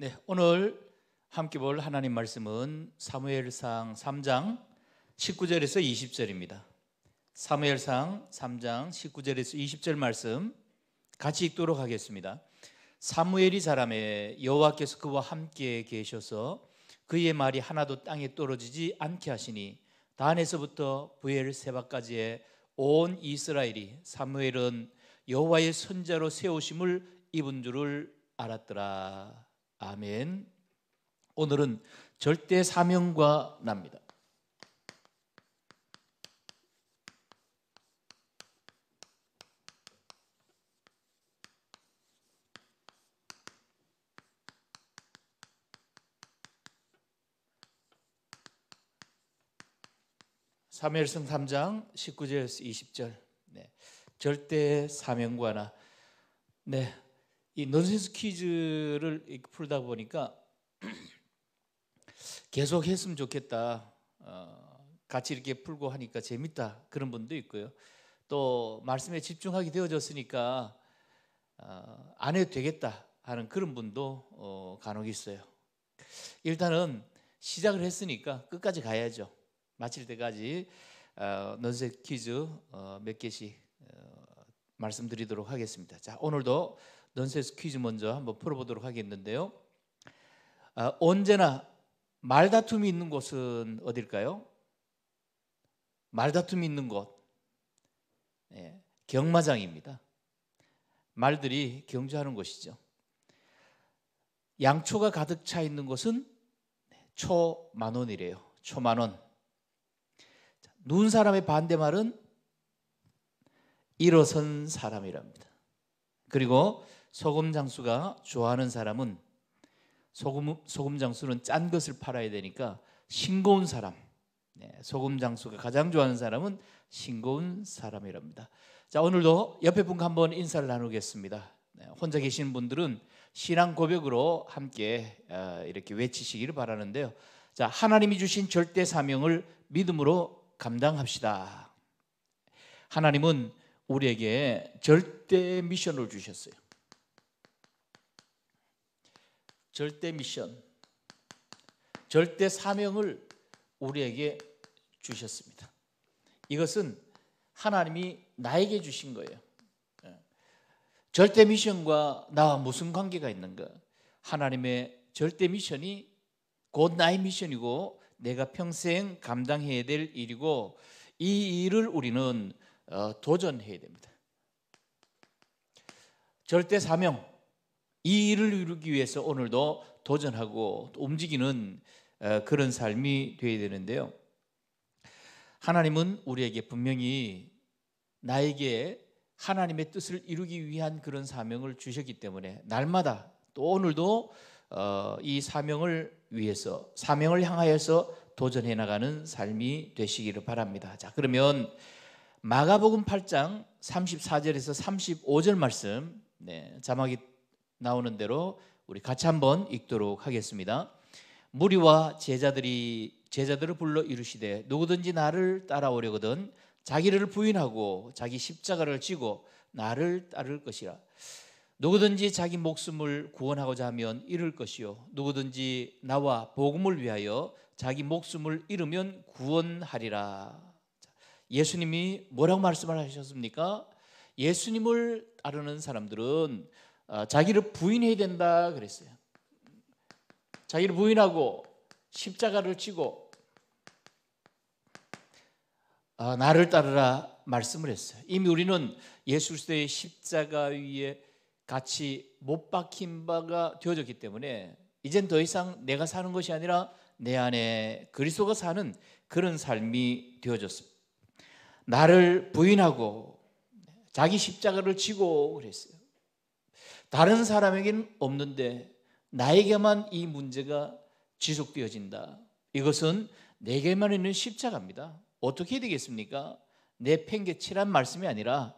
네, 오늘 함께 볼 하나님 말씀은 사무엘상 3장 19절에서 20절입니다. 사무엘상 3장 19절에서 20절 말씀 같이 읽도록 하겠습니다. 사무엘이 자람에 여호와께서 그와 함께 계셔서 그의 말이 하나도 땅에 떨어지지 않게 하시니 단에서부터 부엘세바까지의 온 이스라엘이 사무엘은 여호와의 선자로 세우심을 입은 줄을 알았더라. 아멘. 오늘은 절대 사명과 납니다. 3무엘 3장 19절에서 20절. 네. 절대 사명과나 네. 이 넌센스 퀴즈를 풀다 보니까 계속 했으면 좋겠다. 어, 같이 이렇게 풀고 하니까 재밌다. 그런 분도 있고요. 또 말씀에 집중하게 되어졌으니까 어, 안 해도 되겠다 하는 그런 분도 어, 간혹 있어요. 일단은 시작을 했으니까 끝까지 가야죠. 마칠 때까지 어, 넌센스 퀴즈 어, 몇 개씩 어, 말씀드리도록 하겠습니다. 자, 오늘도 넌센스 퀴즈 먼저 한번 풀어보도록 하겠는데요. 아, 언제나 말다툼이 있는 곳은 어딜까요? 말다툼이 있는 곳. 예, 경마장입니다. 말들이 경주하는 곳이죠. 양초가 가득 차 있는 곳은 초만원이래요. 초만원. 눈 사람의 반대말은 일어선 사람이랍니다. 그리고 소금 장수가 좋아하는 사람은 소금 소금 장수는 짠 것을 팔아야 되니까 싱거운 사람. 네, 소금 장수가 가장 좋아하는 사람은 싱거운 사람이랍니다. 자 오늘도 옆에 분과 한번 인사를 나누겠습니다. 네, 혼자 계신 분들은 신앙 고백으로 함께 어, 이렇게 외치시기를 바라는데요. 자 하나님이 주신 절대 사명을 믿음으로 감당합시다. 하나님은 우리에게 절대 미션을 주셨어요. 절대 미션, 절대 사명을 우리에게 주셨습니다. 이것은 하나님이 나에게 주신 거예요. 예. 절대 미션과 나와 무슨 관계가 있는가? 하나님의 절대 미션이 곧 나의 미션이고 내가 평생 감당해야 될 일이고 이 일을 우리는 어, 도전해야 됩니다. 절대 사명 이 일을 이루기 위해서 오늘도 도전하고 움직이는 어, 그런 삶이 되어야 되는데요. 하나님은 우리에게 분명히 나에게 하나님의 뜻을 이루기 위한 그런 사명을 주셨기 때문에 날마다 또 오늘도 어, 이 사명을 위해서 사명을 향하여서 도전해 나가는 삶이 되시기를 바랍니다. 자, 그러면 마가복음 8장 34절에서 35절 말씀 네, 자막이 나오는 대로 우리 같이 한번 읽도록 하겠습니다. 무리와 제자들이 제자들을 불러 이르시되 누구든지 나를 따라오려거든 자기를 부인하고 자기 십자가를 지고 나를 따를 것이라 누구든지 자기 목숨을 구원하고자 하면 잃을 것이요 누구든지 나와 복음을 위하여 자기 목숨을 잃으면 구원하리라 예수님이 뭐라고 말씀을 하셨습니까? 예수님을 따르는 사람들은 아, 자기를 부인해야 된다 그랬어요. 자기를 부인하고 십자가를 치고 아, 나를 따르라 말씀을 했어요. 이미 우리는 예수 그리스도의 십자가 위에 같이 못 박힌 바가 되어졌기 때문에 이젠 더 이상 내가 사는 것이 아니라 내 안에 그리스도가 사는 그런 삶이 되어졌습니다. 나를 부인하고 자기 십자가를 지고 그랬어요. 다른 사람에게는 없는데 나에게만 이 문제가 지속되어진다. 이것은 내게만 있는 십자가입니다. 어떻게 되겠습니까? 내 팽개치란 말씀이 아니라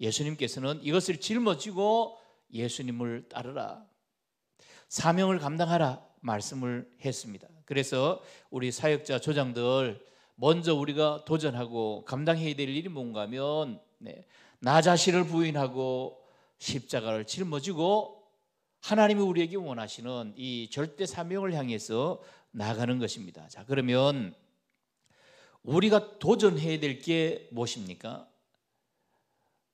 예수님께서는 이것을 짊어지고 예수님을 따르라. 사명을 감당하라 말씀을 했습니다. 그래서 우리 사역자 조장들 먼저 우리가 도전하고 감당해야 될 일이 뭔가 면 네, 나 자신을 부인하고 십자가를 짊어지고 하나님이 우리에게 원하시는 이 절대 사명을 향해서 나가는 것입니다. 자, 그러면 우리가 도전해야 될 게 무엇입니까?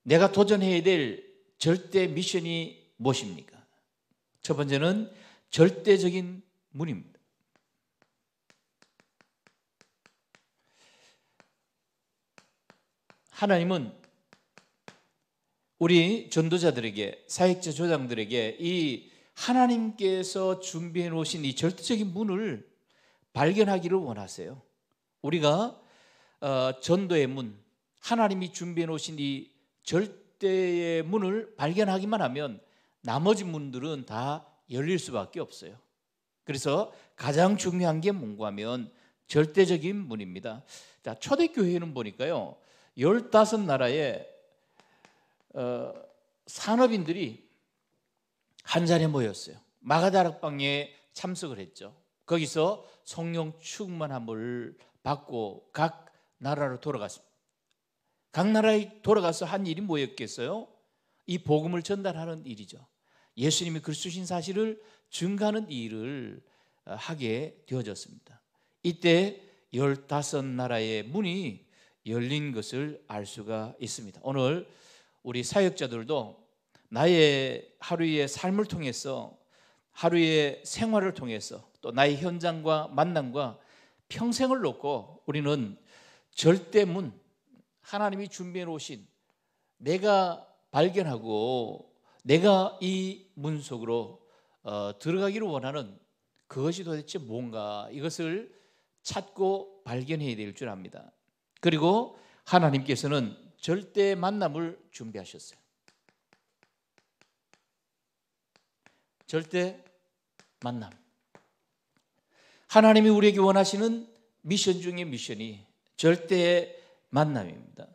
내가 도전해야 될 절대 미션이 무엇입니까? 첫 번째는 절대적인 문입니다. 하나님은 우리 전도자들에게 사역자 조장들에게 이 하나님께서 준비해 놓으신 이 절대적인 문을 발견하기를 원하세요. 우리가 어, 전도의 문, 하나님이 준비해 놓으신 이 절대의 문을 발견하기만 하면 나머지 문들은 다 열릴 수밖에 없어요. 그래서 가장 중요한 게 뭔가 하면 절대적인 문입니다. 자, 초대교회는 보니까요. 15나라에 어, 산업인들이 한 자리에 모였어요. 마가다락방에 참석을 했죠. 거기서 성령 충만함을 받고 각 나라로 돌아갔습니다. 각 나라에 돌아가서 한 일이 뭐였겠어요? 이 복음을 전달하는 일이죠. 예수님이 글쓰신 사실을 증가하는 일을 어, 하게 되어졌습니다. 이때 15나라의 문이 열린 것을 알 수가 있습니다. 오늘 우리 사역자들도 나의 하루의 삶을 통해서 하루의 생활을 통해서 또 나의 현장과 만남과 평생을 놓고 우리는 절대문 하나님이 준비해 놓으신 내가 발견하고 내가 이 문 속으로 어, 들어가기를 원하는 그것이 도대체 뭔가 이것을 찾고 발견해야 될 줄 압니다. 그리고 하나님께서는 절대 만남을 준비하셨어요. 절대 만남. 하나님이 우리에게 원하시는 미션 중의 미션이 절대의 만남입니다.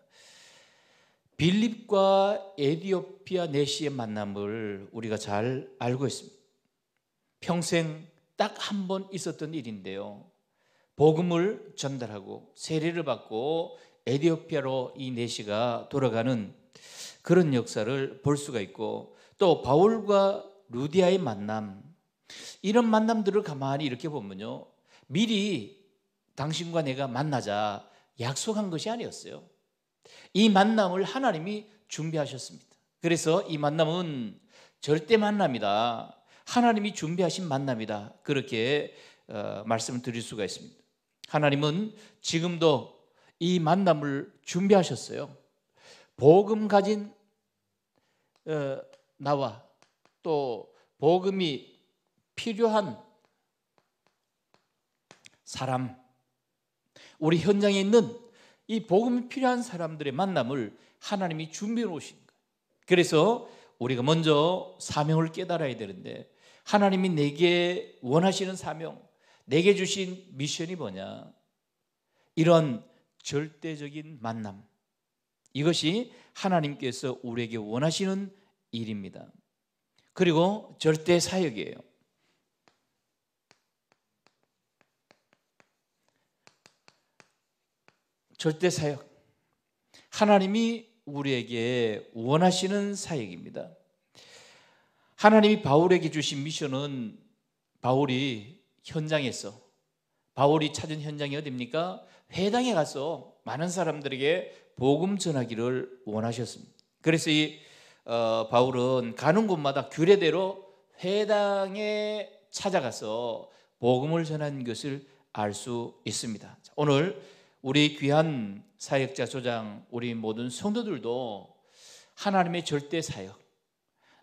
빌립과 에디오피아 내시의 만남을 우리가 잘 알고 있습니다. 평생 딱 한 번 있었던 일인데요. 복음을 전달하고 세례를 받고 에디오피아로 이 내시가 돌아가는 그런 역사를 볼 수가 있고 또 바울과 루디아의 만남 이런 만남들을 가만히 이렇게 보면요 미리 당신과 내가 만나자 약속한 것이 아니었어요 이 만남을 하나님이 준비하셨습니다 그래서 이 만남은 절대 만남이다 하나님이 준비하신 만남이다 그렇게 어, 말씀을 드릴 수가 있습니다 하나님은 지금도 이 만남을 준비하셨어요. 복음 가진 어, 나와 또 복음이 필요한 사람, 우리 현장에 있는 이 복음이 필요한 사람들의 만남을 하나님이 준비해 놓으신 거예요. 그래서 우리가 먼저 사명을 깨달아야 되는데 하나님이 내게 원하시는 사명, 내게 주신 미션이 뭐냐? 이런 절대적인 만남. 이것이 하나님께서 우리에게 원하시는 일입니다. 그리고 절대 사역이에요. 절대 사역. 하나님이 우리에게 원하시는 사역입니다. 하나님이 바울에게 주신 미션은 바울이 현장에서 바울이 찾은 현장이 어디입니까? 회당에 가서 많은 사람들에게 복음 전하기를 원하셨습니다. 그래서 이 어, 바울은 가는 곳마다 규례대로 회당에 찾아가서 복음을 전한 것을 알 수 있습니다. 오늘 우리 귀한 사역자 소장 우리 모든 성도들도 하나님의 절대 사역,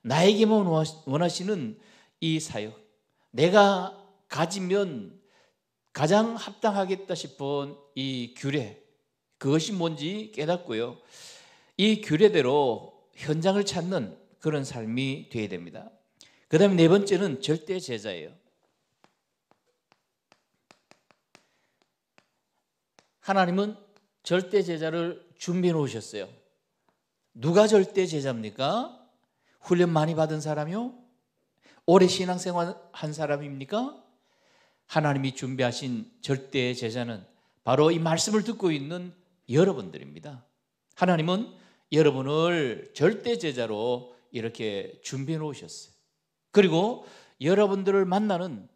나에게만 원하시는 이 사역, 내가 가지면 가장 합당하겠다 싶은 이 규례 그것이 뭔지 깨닫고요. 이 규례대로 현장을 찾는 그런 삶이 되어야 됩니다. 그 다음에 네 번째는 절대 제자예요. 하나님은 절대 제자를 준비해 놓으셨어요. 누가 절대 제자입니까? 훈련 많이 받은 사람이요? 오래 신앙생활 한 사람입니까? 하나님이 준비하신 절대의 제자는 바로 이 말씀을 듣고 있는 여러분들입니다. 하나님은 여러분을 절대 제자로 이렇게 준비해 놓으셨어요. 그리고 여러분들을 만나는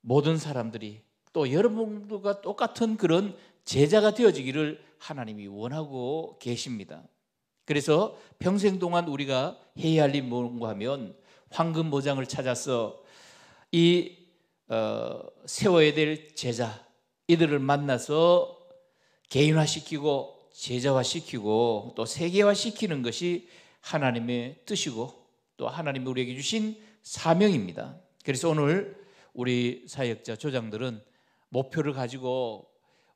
모든 사람들이 또 여러분들과 똑같은 그런 제자가 되어지기를 하나님이 원하고 계십니다. 그래서 평생 동안 우리가 해야 할일 뭔가 하면 황금 모장을 찾아서 이 어, 세워야 될 제자 이들을 만나서 개인화시키고 제자화시키고 또 세계화시키는 것이 하나님의 뜻이고 또 하나님이 우리에게 주신 사명입니다. 그래서 오늘 우리 사역자 조장들은 목표를 가지고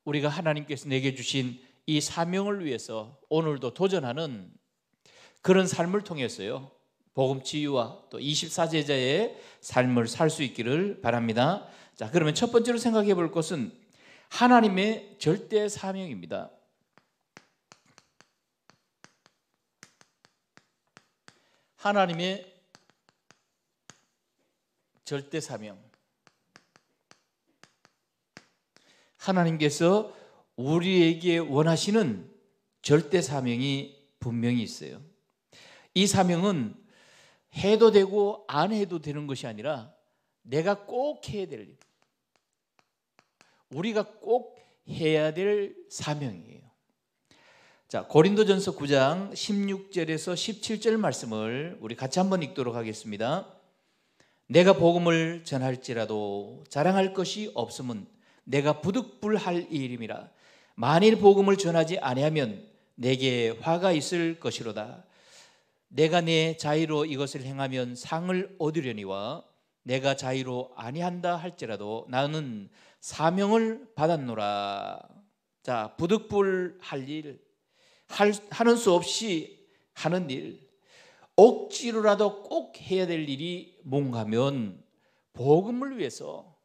우리가 하나님께서 내게 주신 이 사명을 위해서 오늘도 도전하는 그런 삶을 통해서요. 복음 치유와 또 24제자의 삶을 살 수 있기를 바랍니다. 자, 그러면 첫 번째로 생각해 볼 것은 하나님의 절대 사명입니다. 하나님의 절대 사명. 하나님께서 우리에게 원하시는 절대 사명이 분명히 있어요. 이 사명은 해도 되고 안 해도 되는 것이 아니라 내가 꼭 해야 될 일. 우리가 꼭 해야 될 사명이에요. 자, 고린도전서 9장 16절에서 17절 말씀을 우리 같이 한번 읽도록 하겠습니다. 내가 복음을 전할지라도 자랑할 것이 없음은 내가 부득불할 일임이라 만일 복음을 전하지 아니하면 내게 화가 있을 것이로다 내가 내 자의로 이것을 행하면 상을 얻으려니와 내가 자의로 아니한다 할지라도 나는 사명을 받았노라. 자, 부득불 할 일, 할, 하는 수 없이 하는 일, 억지로라도 꼭 해야 될 일이 뭔가면 복음을 위해서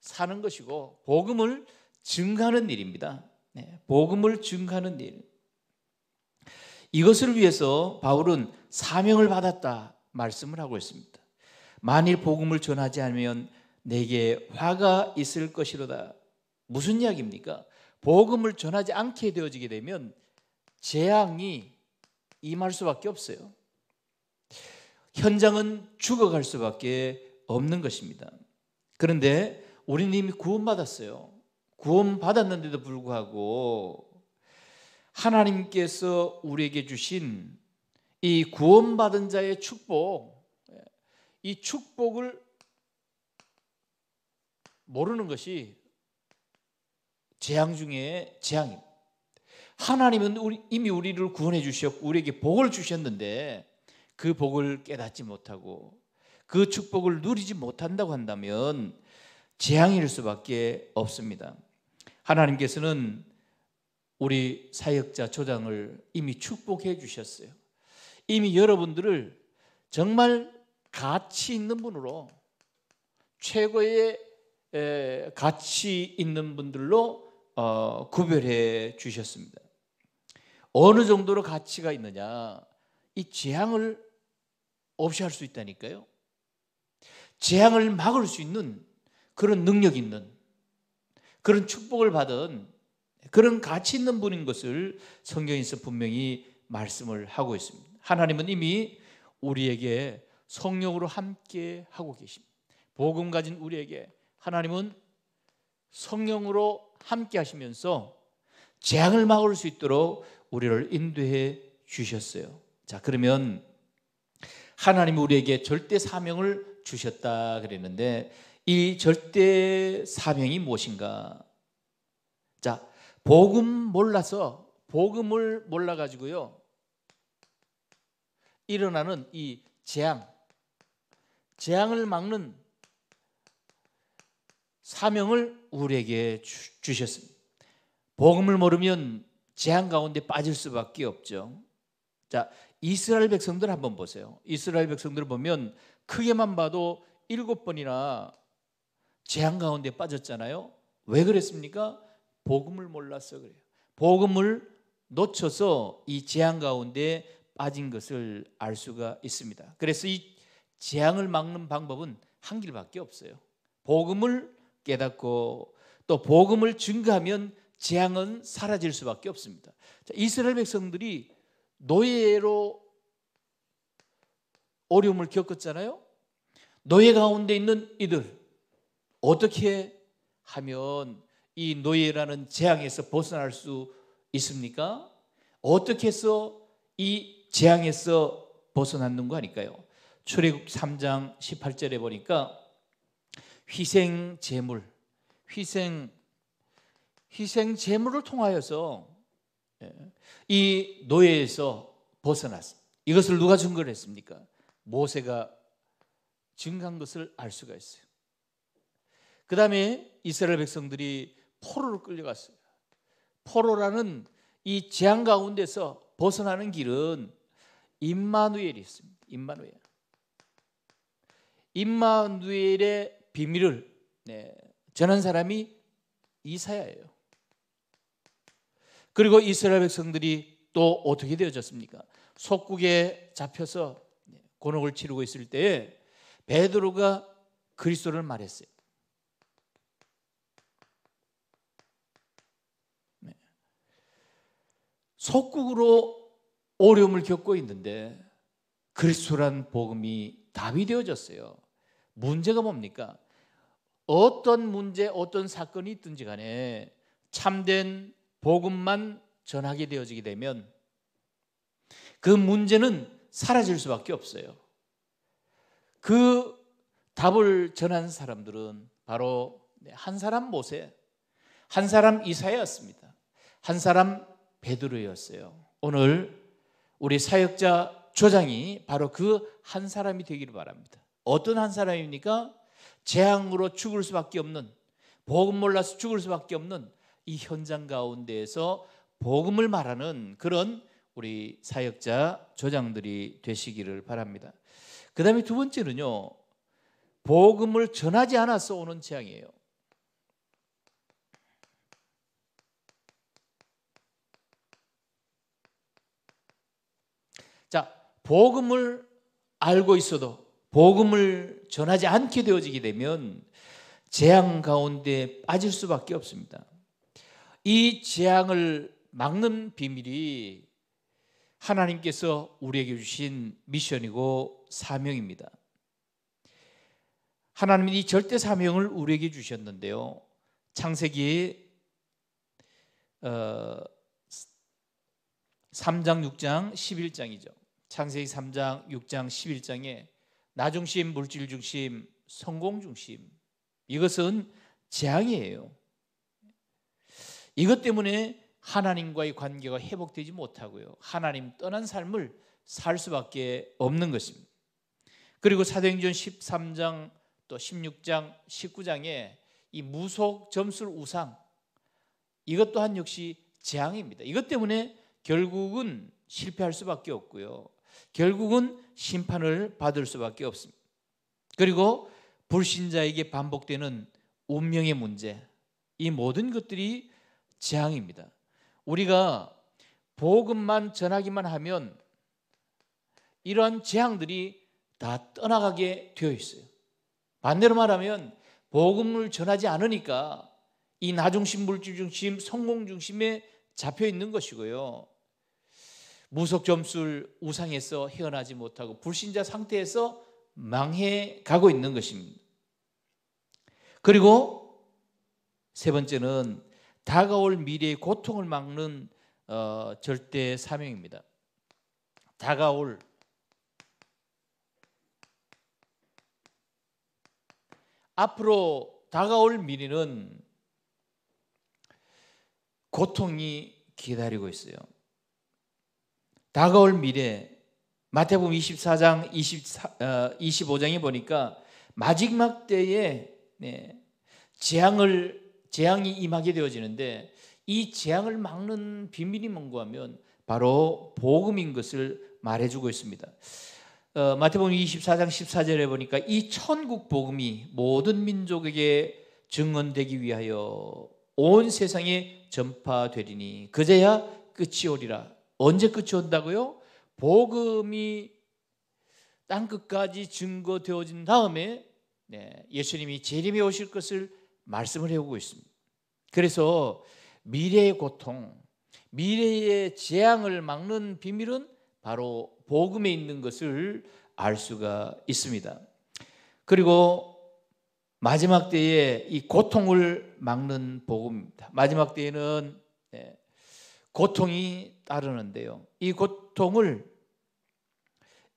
사는 것이고 복음을 증가하는 일입니다. 네, 복음을 증가하는 일. 이것을 위해서 바울은 사명을 받았다 말씀을 하고 있습니다. 만일 복음을 전하지 않으면 내게 화가 있을 것이로다. 무슨 이야기입니까? 복음을 전하지 않게 되어지게 되면 재앙이 임할 수밖에 없어요. 현장은 죽어갈 수밖에 없는 것입니다. 그런데 우리는 이 구원받았어요. 구원받았는데도 불구하고 하나님께서 우리에게 주신 이 구원받은 자의 축복, 이 축복을 모르는 것이 재앙 중에 재앙입니다. 하나님은 우리, 이미 우리를 구원해 주셨고 우리에게 복을 주셨는데 그 복을 깨닫지 못하고 그 축복을 누리지 못한다고 한다면 재앙일 수밖에 없습니다. 하나님께서는 우리 사역자 조장을 이미 축복해 주셨어요. 이미 여러분들을 정말 가치 있는 분으로 최고의 가치 있는 분들로 어, 구별해 주셨습니다. 어느 정도로 가치가 있느냐? 이 재앙을 없이 할 수 있다니까요. 재앙을 막을 수 있는 그런 능력 있는 그런 축복을 받은 그런 가치 있는 분인 것을 성경에서 분명히 말씀을 하고 있습니다. 하나님은 이미 우리에게 성령으로 함께 하고 계십니다. 복음 가진 우리에게 하나님은 성령으로 함께 하시면서 재앙을 막을 수 있도록 우리를 인도해 주셨어요. 자, 그러면 하나님 우리에게 절대 사명을 주셨다 그랬는데 이 절대 사명이 무엇인가? 자, 복음 몰라서 복음을 몰라 가지고요. 일어나는 이 재앙 재앙을 막는 사명을 우리에게 주, 셨습니다 복음을 모르면 재앙 가운데 빠질 수밖에 없죠. 자, 이스라엘 백성들 한번 보세요. 이스라엘 백성들 을 보면 크게만 봐도 일곱 번이나 재앙 가운데 빠졌잖아요. 왜 그랬습니까? 복음을 몰라서 그래요. 복음을 놓쳐서 이 재앙 가운데 빠진 것을 알 수가 있습니다. 그래서 이 재앙을 막는 방법은 한 길밖에 없어요. 복음을 깨닫고 또 복음을 증거하면 재앙은 사라질 수밖에 없습니다. 자, 이스라엘 백성들이 노예로 어려움을 겪었잖아요. 노예 가운데 있는 이들 어떻게 하면 이 노예라는 재앙에서 벗어날 수 있습니까? 어떻게 해서 이 재앙에서 벗어났는 거 아닐까요? 출애굽 3장 18절에 보니까 희생 제물, 희생 희생 제물을 통하여서 예, 이 노예에서 벗어났습니다. 이것을 누가 증거를 했습니까? 모세가 증거한 것을 알 수가 있어요. 그 다음에 이스라엘 백성들이 포로로 끌려갔어요. 포로라는 이 재앙 가운데서 벗어나는 길은 임마누엘이 있습니다. 임마누엘. 임마누엘의 비밀을 네, 전한 사람이 이사야예요. 그리고 이스라엘 백성들이 또 어떻게 되어졌습니까? 속국에 잡혀서 네, 곤혹을 치르고 있을 때에 베드로가 그리스도를 말했어요. 속국으로 어려움을 겪고 있는데 그리스도란 복음이 답이 되어졌어요. 문제가 뭡니까? 어떤 문제, 어떤 사건이 있든지 간에 참된 복음만 전하게 되어지게 되면 그 문제는 사라질 수밖에 없어요. 그 답을 전한 사람들은 바로 한 사람 모세, 한 사람 이사야였습니다. 한 사람 베드로였어요. 오늘 우리 사역자 조장이 바로 그 한 사람이 되기를 바랍니다. 어떤 한 사람입니까? 재앙으로 죽을 수밖에 없는 복음 몰라서 죽을 수밖에 없는 이 현장 가운데에서 복음을 말하는 그런 우리 사역자 조장들이 되시기를 바랍니다. 그다음에 두 번째는요. 복음을 전하지 않아서 오는 재앙이에요. 복음을 알고 있어도 복음을 전하지 않게 되어지게 되면 재앙 가운데 빠질 수밖에 없습니다. 이 재앙을 막는 비밀이 하나님께서 우리에게 주신 미션이고 사명입니다. 하나님이 이 절대 사명을 우리에게 주셨는데요. 창세기 3장, 어, 6장, 11장이죠. 창세기 3장, 6장, 11장에 나 중심, 물질 중심, 성공 중심 이것은 재앙이에요. 이것 때문에 하나님과의 관계가 회복되지 못하고요. 하나님 떠난 삶을 살 수밖에 없는 것입니다. 그리고 사도행전 13장 또 16장, 19장에 이 무속 점술 우상 이것 또한 역시 재앙입니다. 이것 때문에 결국은 실패할 수밖에 없고요. 결국은 심판을 받을 수밖에 없습니다. 그리고 불신자에게 반복되는 운명의 문제, 이 모든 것들이 재앙입니다. 우리가 복음만 전하기만 하면 이러한 재앙들이 다 떠나가게 되어 있어요. 반대로 말하면 복음을 전하지 않으니까 이 나중심, 물질 중심, 성공 중심에 잡혀 있는 것이고요. 무속 점술 우상에서 헤어나지 못하고 불신자 상태에서 망해 가고 있는 것입니다. 그리고 세 번째는 다가올 미래의 고통을 막는 어, 절대 사명입니다. 다가올 앞으로 다가올 미래는 고통이 기다리고 있어요. 다가올 미래 마태복음 24장 24, 어, 25장에 보니까 마지막 때에 네, 재앙을 재앙이 임하게 되어지는데 이 재앙을 막는 비밀이 뭔고 하면 바로 복음인 것을 말해주고 있습니다. 어, 마태복음 24장 14절에 보니까 이 천국 복음이 모든 민족에게 증언되기 위하여 온 세상에 전파되리니 그제야 끝이 오리라 언제 끝이 온다고요? 복음이 땅 끝까지 증거되어진 다음에 네, 예수님이 재림에 오실 것을 말씀을 해오고 있습니다. 그래서 미래의 고통, 미래의 재앙을 막는 비밀은 바로 복음에 있는 것을 알 수가 있습니다. 그리고 마지막 때에 이 고통을 막는 복음입니다. 마지막 때에는 네, 고통이 따르는데요. 이 고통을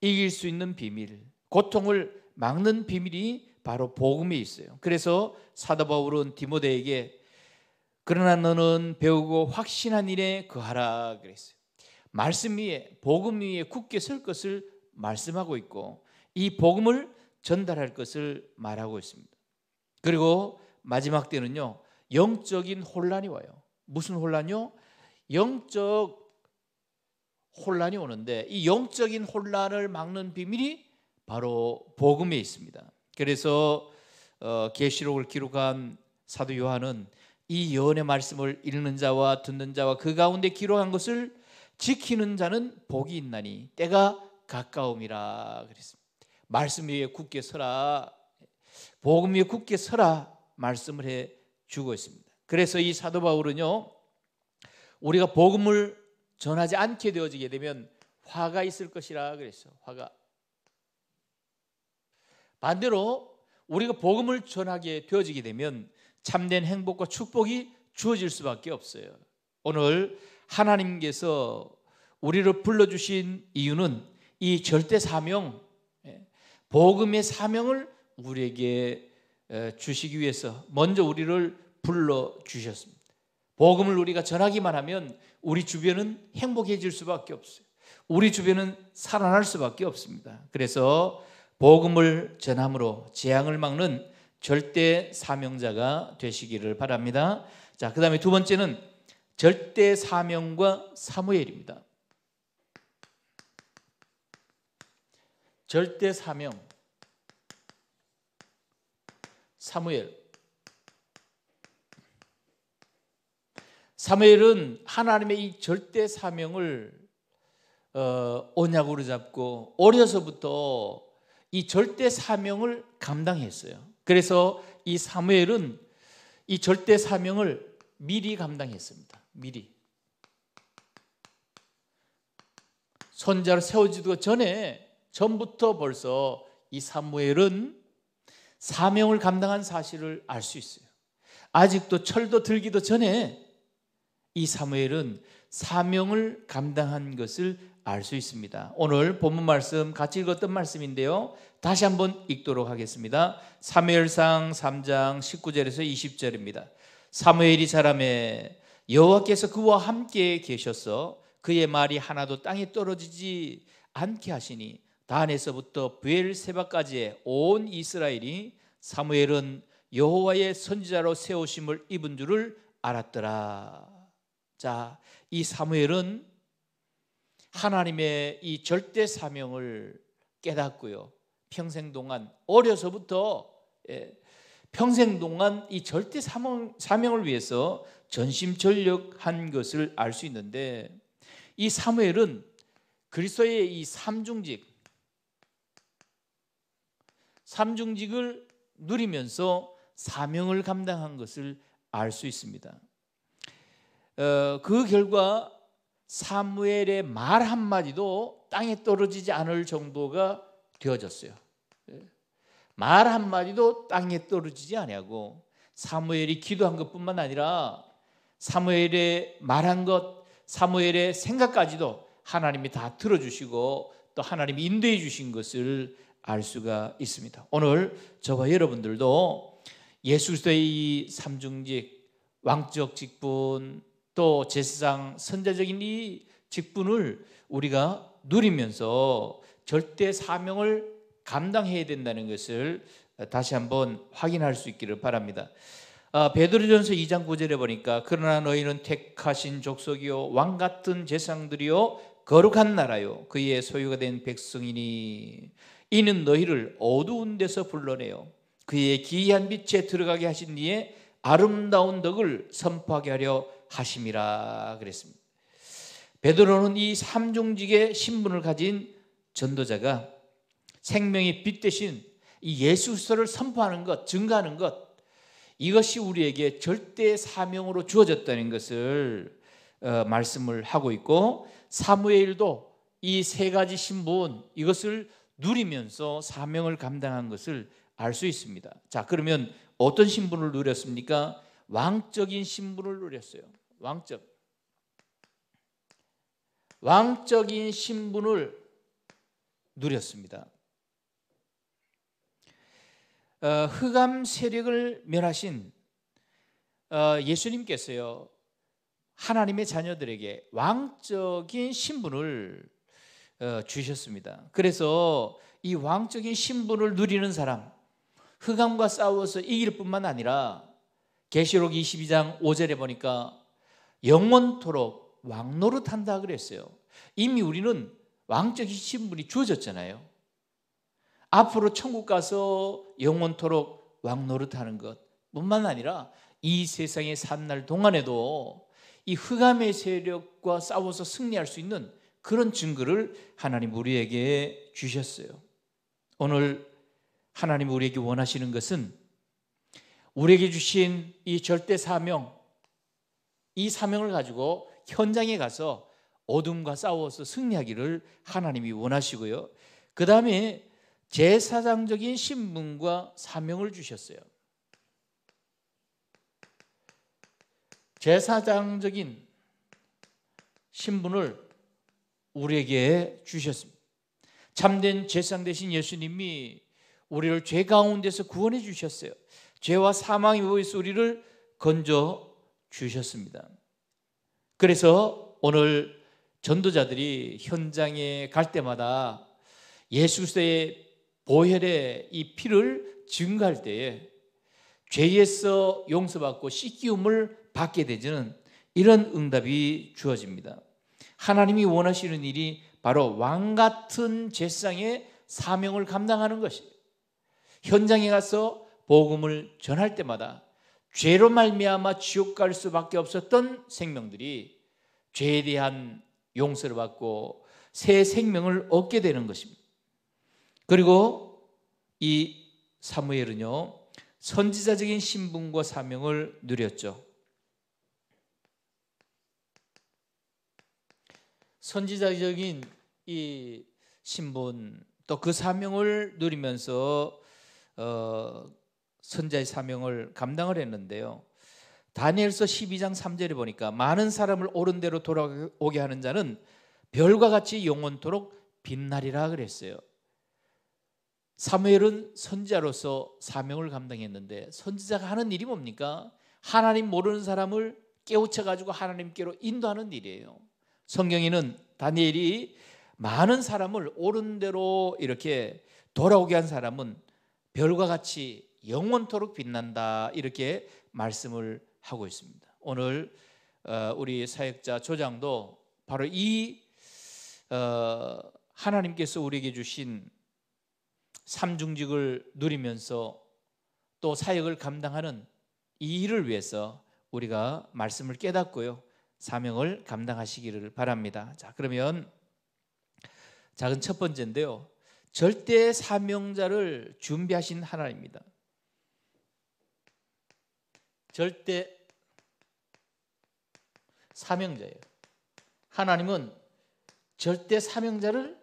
이길 수 있는 비밀, 고통을 막는 비밀이 바로 복음이 있어요. 그래서 사도 바울은 디모데에게 그러나 너는 배우고 확신한 일에 그하라 그랬어요. 말씀 위에 복음 위에 굳게 설 것을 말씀하고 있고 이 복음을 전달할 것을 말하고 있습니다. 그리고 마지막 때는요. 영적인 혼란이 와요. 무슨 혼란요? 이 영적 혼란이 오는데 이 영적인 혼란을 막는 비밀이 바로 복음에 있습니다. 그래서 어, 계시록을 어, 기록한 사도 요한은 이 예언의 말씀을 읽는 자와 듣는 자와 그 가운데 기록한 것을 지키는 자는 복이 있나니 때가 가까움이라 그랬습니다. 말씀 위에 굳게 서라. 복음 위에 굳게 서라 말씀을 해 주고 있습니다. 그래서 이 사도 바울은요. 우리가 복음을 전하지 않게 되어지게 되면 화가 있을 것이라 그랬어. 화가. 반대로 우리가 복음을 전하게 되어지게 되면 참된 행복과 축복이 주어질 수밖에 없어요. 오늘 하나님께서 우리를 불러주신 이유는 이 절대 사명, 예, 복음의 사명을 우리에게 주시기 위해서 먼저 우리를 불러주셨습니다. 복음을 우리가 전하기만 하면 우리 주변은 행복해질 수밖에 없어요. 우리 주변은 살아날 수밖에 없습니다. 그래서 복음을 전함으로 재앙을 막는 절대 사명자가 되시기를 바랍니다. 자, 그 다음에 두 번째는 절대 사명과 사무엘입니다. 절대 사명, 사무엘. 사무엘은 하나님의 이 절대 사명을 어, 언약으로 잡고 어려서부터 이 절대 사명을 감당했어요. 그래서 이 사무엘은 이 절대 사명을 미리 감당했습니다. 미리. 손자를 세워지도 전에 전부터 벌써 이 사무엘은 사명을 감당한 사실을 알 수 있어요. 아직도 철도 들기도 전에 이 사무엘은 사명을 감당한 것을 알 수 있습니다. 오늘 본문 말씀 같이 읽었던 말씀인데요. 다시 한번 읽도록 하겠습니다. 사무엘상 3장 19절에서 20절입니다. 사무엘이 사람의 여호와께서 그와 함께 계셔서 그의 말이 하나도 땅에 떨어지지 않게 하시니 단에서부터 부엘세바까지의 온 이스라엘이 사무엘은 여호와의 선지자로 세우심을 입은 줄을 알았더라. 자, 이 사무엘은 하나님의 이 절대 사명을 깨닫고요. 평생 동안 어려서부터 예, 평생 동안 이 절대 사명, 사명을 위해서 전심전력한 것을 알 수 있는데 이 사무엘은 그리스도의 이 삼중직 삼중직을 누리면서 사명을 감당한 것을 알 수 있습니다. 어, 그 결과 사무엘의 말 한마디도 땅에 떨어지지 않을 정도가 되어졌어요. 말 한마디도 땅에 떨어지지 아니하고 사무엘이 기도한 것뿐만 아니라 사무엘의 말한 것, 사무엘의 생각까지도 하나님이 다 들어주시고 또 하나님이 인도해 주신 것을 알 수가 있습니다. 오늘 저와 여러분들도 예수 그리 삼중직 왕적 직분 또 제사장 선제적인 이 직분을 우리가 누리면서 절대 사명을 감당해야 된다는 것을 다시 한번 확인할 수 있기를 바랍니다. 아, 베드로전서 2장 9절에 보니까 그러나 너희는 택하신 족속이요 왕 같은 제상들이요 거룩한 나라요 그의 소유가 된 백성이니 이는 너희를 어두운 데서 불러내요 그의 기이한 빛에 들어가게 하신 이에 아름다운 덕을 선포하게 하려 하심이라 그랬습니다. 베드로는 이 삼중직의 신분을 가진 전도자가 생명의 빛 대신 이 예수서를 선포하는 것, 증가하는 것 이것이 우리에게 절대 사명으로 주어졌다는 것을 어, 말씀을 하고 있고 사무엘도 이 세 가지 신분 이것을 누리면서 사명을 감당한 것을 알 수 있습니다. 자, 그러면 어떤 신분을 누렸습니까? 왕적인 신분을 누렸어요. 왕적. 왕적인 신분을 누렸습니다. 어, 흑암 세력을 멸하신 어, 예수님께서요 하나님의 자녀들에게 왕적인 신분을 어, 주셨습니다. 그래서 이 왕적인 신분을 누리는 사람, 흑암과 싸워서 이길 뿐만 아니라 계시록 22장 5절에 보니까 영원토록 왕노릇한다 그랬어요. 이미 우리는 왕적인 신분이 주어졌잖아요. 앞으로 천국 가서 영원토록 왕노릇하는 것뿐만 아니라 이 세상에 산날 동안에도 이 흑암의 세력과 싸워서 승리할 수 있는 그런 증거를 하나님 우리에게 주셨어요. 오늘 하나님 우리에게 원하시는 것은 우리에게 주신 이 절대 사명, 이 사명을 가지고 현장에 가서 어둠과 싸워서 승리하기를 하나님이 원하시고요. 그 다음에 제사장적인 신분과 사명을 주셨어요. 제사장적인 신분을 우리에게 주셨습니다. 참된 제상장 되신 예수님이 우리를 죄 가운데서 구원해 주셨어요. 죄와 사망의 위에서 우리를 건져 주셨습니다. 그래서 오늘 전도자들이 현장에 갈 때마다 예수의 보혈의 이 피를 증가할 때에 죄에서 용서받고 씻기움을 받게 되지는 이런 응답이 주어집니다. 하나님이 원하시는 일이 바로 왕 같은 제상의 사명을 감당하는 것이 현장에 가서 복음을 전할 때마다 죄로 말미암아 지옥 갈 수밖에 없었던 생명들이 죄에 대한 용서를 받고 새 생명을 얻게 되는 것입니다. 그리고 이 사무엘은요 선지자적인 신분과 사명을 누렸죠. 선지자적인 이 신분 또 그 사명을 누리면서 어, 선자의 사명을 감당을 했는데요. 다니엘서 12장 3절에 보니까 많은 사람을 옳은 대로 돌아오게 하는 자는 별과 같이 영원토록 빛나리라 그랬어요. 사무엘은 선지자로서 사명을 감당했는데 선지자가 하는 일이 뭡니까? 하나님 모르는 사람을 깨우쳐 가지고 하나님께로 인도하는 일이에요. 성경에는 다니엘이 많은 사람을 옳은 대로 이렇게 돌아오게 한 사람은 별과 같이 영원토록 빛난다 이렇게 말씀을 하고 있습니다. 오늘 어, 우리 사역자 조장도 바로 이 어, 하나님께서 우리에게 주신 삼중직을 누리면서 또 사역을 감당하는 이 일을 위해서 우리가 말씀을 깨닫고요 사명을 감당하시기를 바랍니다. 자 그러면 작은 첫 번째인데요. 절대 사명자를 준비하신 하나입니다 절대 사명자예요. 하나님은 절대 사명자를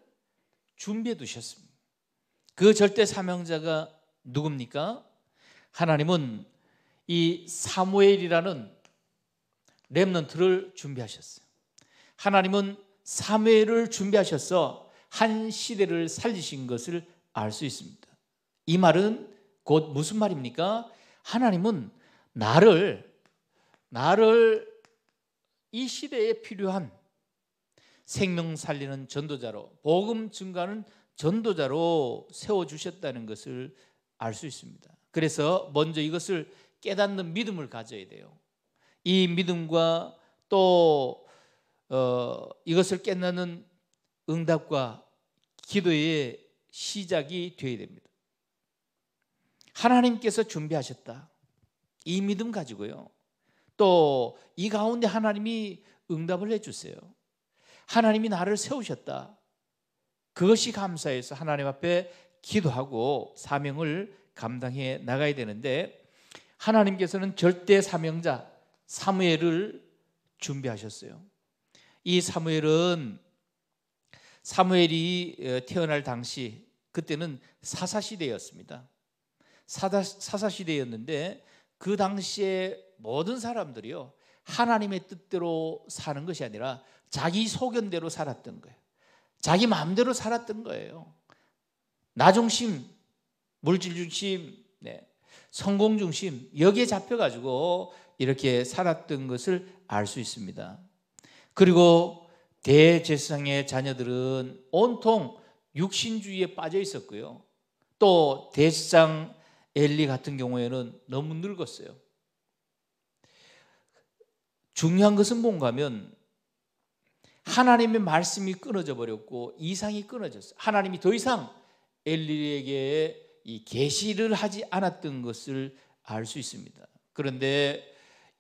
준비해 두셨습니다. 그 절대 사명자가 누굽니까? 하나님은 이 사무엘이라는 렘넌트를 준비하셨어요. 하나님은 사무엘을 준비하셔서 한 시대를 살리신 것을 알 수 있습니다. 이 말은 곧 무슨 말입니까? 하나님은 나를 나를 이 시대에 필요한 생명 살리는 전도자로 복음 증가는 전도자로 세워 주셨다는 것을 알 수 있습니다. 그래서 먼저 이것을 깨닫는 믿음을 가져야 돼요. 이 믿음과 또 어, 이것을 깨닫는 응답과 기도의 시작이 되어야 됩니다. 하나님께서 준비하셨다. 이 믿음 가지고요. 또 이 가운데 하나님이 응답을 해주세요. 하나님이 나를 세우셨다. 그것이 감사해서 하나님 앞에 기도하고 사명을 감당해 나가야 되는데 하나님께서는 절대 사명자 사무엘을 준비하셨어요. 이 사무엘은 사무엘이 어, 태어날 당시 그때는 사사시대였습니다. 사사시대였는데 그 당시에 모든 사람들이요. 하나님의 뜻대로 사는 것이 아니라 자기 소견대로 살았던 거예요. 자기 마음대로 살았던 거예요. 나 중심, 물질 중심, 네. 성공 중심 여기에 잡혀 가지고 이렇게 살았던 것을 알 수 있습니다. 그리고 대제사장의 자녀들은 온통 육신주의에 빠져 있었고요. 또 대제사장 엘리 같은 경우에는 너무 늙었어요. 중요한 것은 뭔가 하면 하나님의 말씀이 끊어져 버렸고 이상이 끊어졌어요. 하나님이 더 이상 엘리에게 이 계시를 하지 않았던 것을 알 수 있습니다. 그런데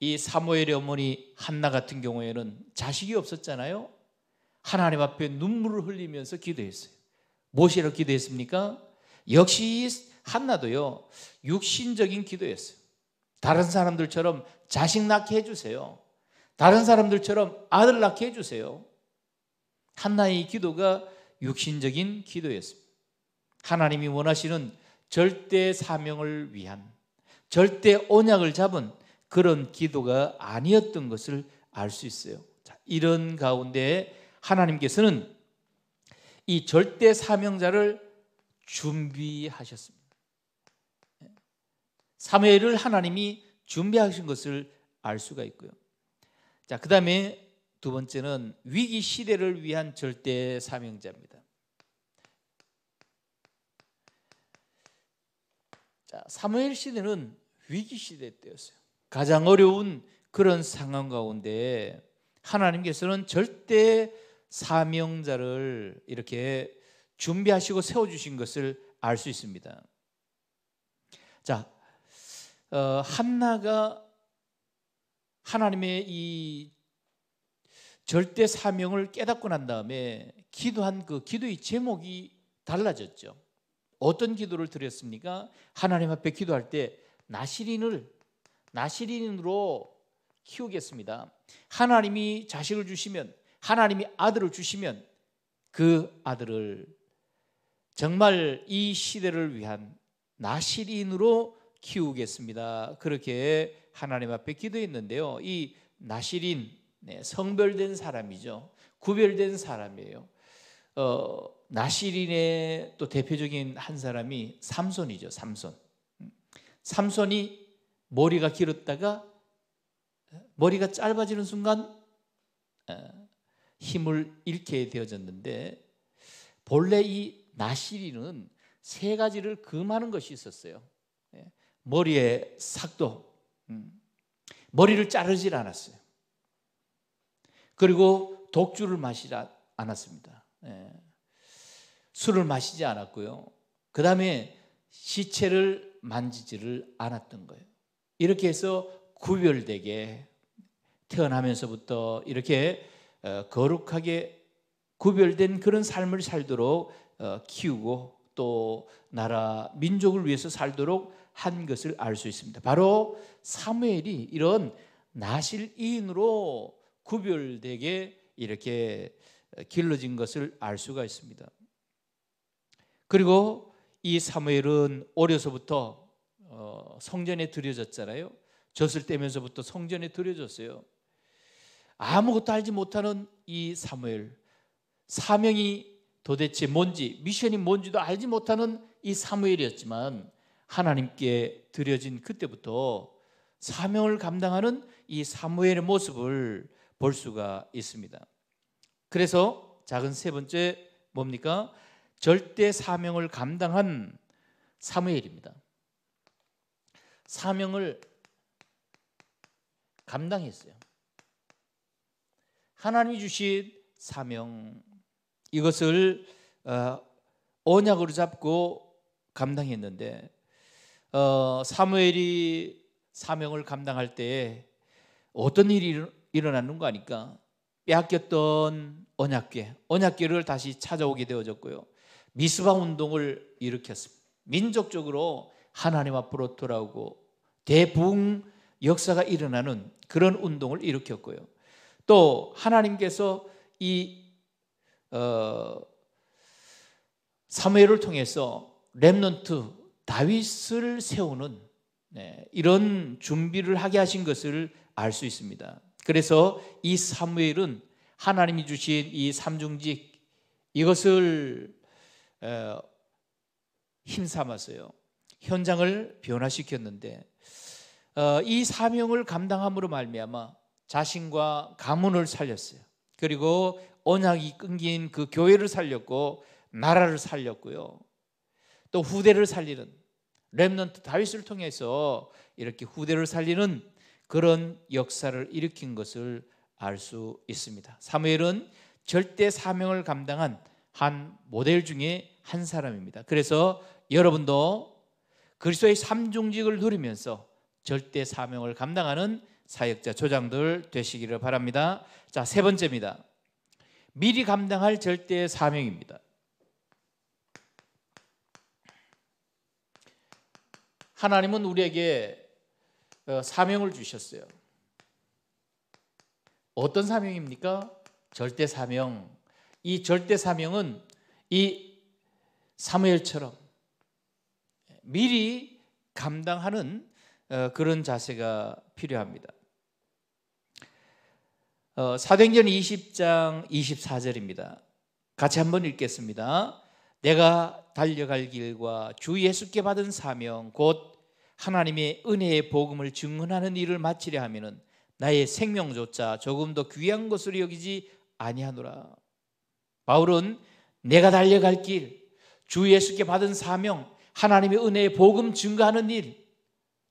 이사모엘의 어머니 한나 같은 경우에는 자식이 없었잖아요. 하나님 앞에 눈물을 흘리면서 기도했어요. 무엇이라고 기도했습니까? 역시 한나도요 육신적인 기도였어요. 다른 사람들처럼 자식 낳게 해주세요. 다른 사람들처럼 아들 낳게 해주세요. 한나의 기도가 육신적인 기도였습니다. 하나님이 원하시는 절대 사명을 위한 절대 언약을 잡은 그런 기도가 아니었던 것을 알 수 있어요. 자, 이런 가운데 하나님께서는 이 절대 사명자를 준비하셨습니다. 사무엘을 하나님이 준비하신 것을 알 수가 있고요. 자, 그다음에 두 번째는 위기 시대를 위한 절대 사명자입니다. 자, 사무엘 시대는 위기 시대 때였어요. 가장 어려운 그런 상황 가운데 하나님께서는 절대 사명자를 이렇게 준비하시고 세워주신 것을 알 수 있습니다. 자, 어, 한나가 하나님의 이 절대 사명을 깨닫고 난 다음에 기도한 그 기도의 제목이 달라졌죠. 어떤 기도를 드렸습니까? 하나님 앞에 기도할 때 나시린을 나시린으로 키우겠습니다. 하나님이 자식을 주시면 하나님이 아들을 주시면 그 아들을 정말 이 시대를 위한 나시린으로 키우겠습니다. 그렇게 하나님 앞에 기도했는데요. 이 나시린 네, 성별된 사람이죠. 구별된 사람이에요. 어, 나시린의 또 대표적인 한 사람이 삼손이죠. 삼손. 음. 삼손이 머리가 길었다가 어, 머리가 짧아지는 순간 어, 힘을 잃게 되어졌는데 본래 이 나시리는 세 가지를 금하는 것이 있었어요. 머리에 삭도 음. 머리를 자르질 않았어요. 그리고 독주를 마시지 않았습니다. 예. 술을 마시지 않았고요. 그 다음에 시체를 만지지를 않았던 거예요. 이렇게 해서 구별되게 태어나면서부터 이렇게 어, 거룩하게 구별된 그런 삶을 살도록 어, 키우고 또 나라 민족을 위해서 살도록 한 것을 알 수 있습니다. 바로 사무엘이 이런 나실인으로 구별되게 이렇게 길러진 것을 알 수가 있습니다. 그리고 이 사무엘은 어려서부터 어, 성전에 들여졌잖아요. 젖을 떼면서부터 성전에 들여졌어요. 아무것도 알지 못하는 이 사무엘 사명이 도대체 뭔지 미션이 뭔지도 알지 못하는 이 사무엘이었지만 하나님께 드려진 그때부터 사명을 감당하는 이 사무엘의 모습을 볼 수가 있습니다. 그래서 작은 세 번째 뭡니까? 절대 사명을 감당한 사무엘입니다. 사명을 감당했어요. 하나님이 주신 사명 이것을 어, 언약으로 잡고 감당했는데 어, 사무엘이 사명을 감당할 때에 어떤 일이 일어나는 거 아니까 빼앗겼던 언약궤, 언약궤를 다시 찾아오게 되어졌고요. 미스바 운동을 일으켰습니다. 민족적으로 하나님 앞으로 돌아오고 대붕 역사가 일어나는 그런 운동을 일으켰고요. 또 하나님께서 이 어, 사무엘을 통해서 렘넌트 다윗을 세우는 네, 이런 준비를 하게 하신 것을 알 수 있습니다. 그래서 이 사무엘은 하나님이 주신 이 삼중직 이것을 어, 힘삼았어요. 현장을 변화시켰는데 어, 이 사명을 감당함으로 말미암아 자신과 가문을 살렸어요. 그리고 언약이 끊긴 그 교회를 살렸고 나라를 살렸고요. 또 후대를 살리는 렘넌트 다윗을 통해서 이렇게 후대를 살리는 그런 역사를 일으킨 것을 알 수 있습니다. 사무엘은 절대 사명을 감당한 한 모델 중에 한 사람입니다. 그래서 여러분도 그리스도의 삼중직을 누리면서 절대 사명을 감당하는 사역자 조장들 되시기를 바랍니다. 자, 세 번째입니다. 미리 감당할 절대 사명입니다. 하나님은 우리에게 어, 사명을 주셨어요. 어떤 사명입니까? 절대 사명. 이 절대 사명은 이 사무엘처럼 미리 감당하는 어, 그런 자세가 필요합니다. 어, 사도행전 20장 24절입니다. 같이 한번 읽겠습니다. 내가 달려갈 길과 주 예수께 받은 사명 곧 하나님의 은혜의 복음을 증언하는 일을 마치려 하면은 나의 생명조차 조금도 귀한 것으로 여기지 아니하노라. 바울은 내가 달려갈 길, 주 예수께 받은 사명, 하나님의 은혜의 복음 증거하는 일,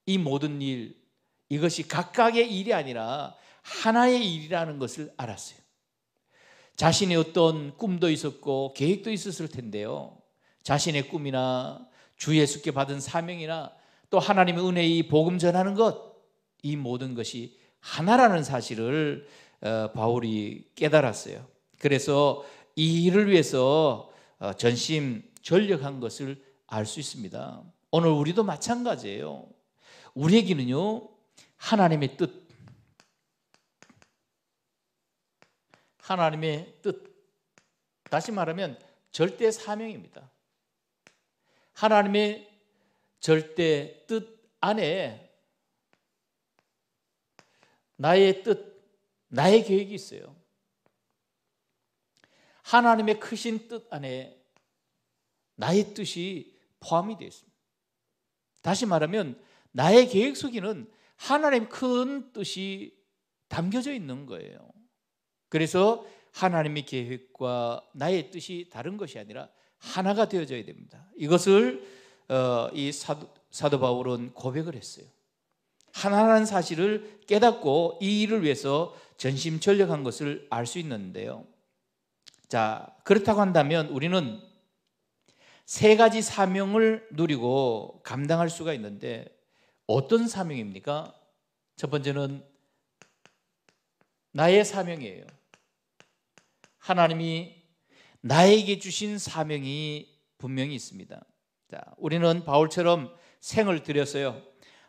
이 모든 일, 이것이 각각의 일이 아니라 하나의 일이라는 것을 알았어요. 자신의 어떤 꿈도 있었고 계획도 있었을 텐데요. 자신의 꿈이나 주 예수께 받은 사명이나 또 하나님의 은혜의 복음 전하는 것 이 모든 것이 하나라는 사실을 어, 바울이 깨달았어요. 그래서 이 일을 위해서 어, 전심 전력한 것을 알 수 있습니다. 오늘 우리도 마찬가지예요. 우리에게는요 하나님의 뜻, 하나님의 뜻. 다시 말하면 절대 사명입니다. 하나님의 절대 뜻 안에 나의 뜻, 나의 계획이 있어요. 하나님의 크신 뜻 안에 나의 뜻이 포함이 되어 있습니다. 다시 말하면 나의 계획 속에는 하나님 큰 뜻이 담겨져 있는 거예요. 그래서 하나님의 계획과 나의 뜻이 다른 것이 아니라 하나가 되어져야 됩니다. 이것을 어, 이 사도, 사도 바울은 고백을 했어요. 하나라는 사실을 깨닫고 이 일을 위해서 전심전력한 것을 알 수 있는데요. 자, 그렇다고 한다면 우리는 세 가지 사명을 누리고 감당할 수가 있는데 어떤 사명입니까? 첫 번째는 나의 사명이에요. 하나님이 나에게 주신 사명이 분명히 있습니다. 우리는 바울처럼 생을 들였어요.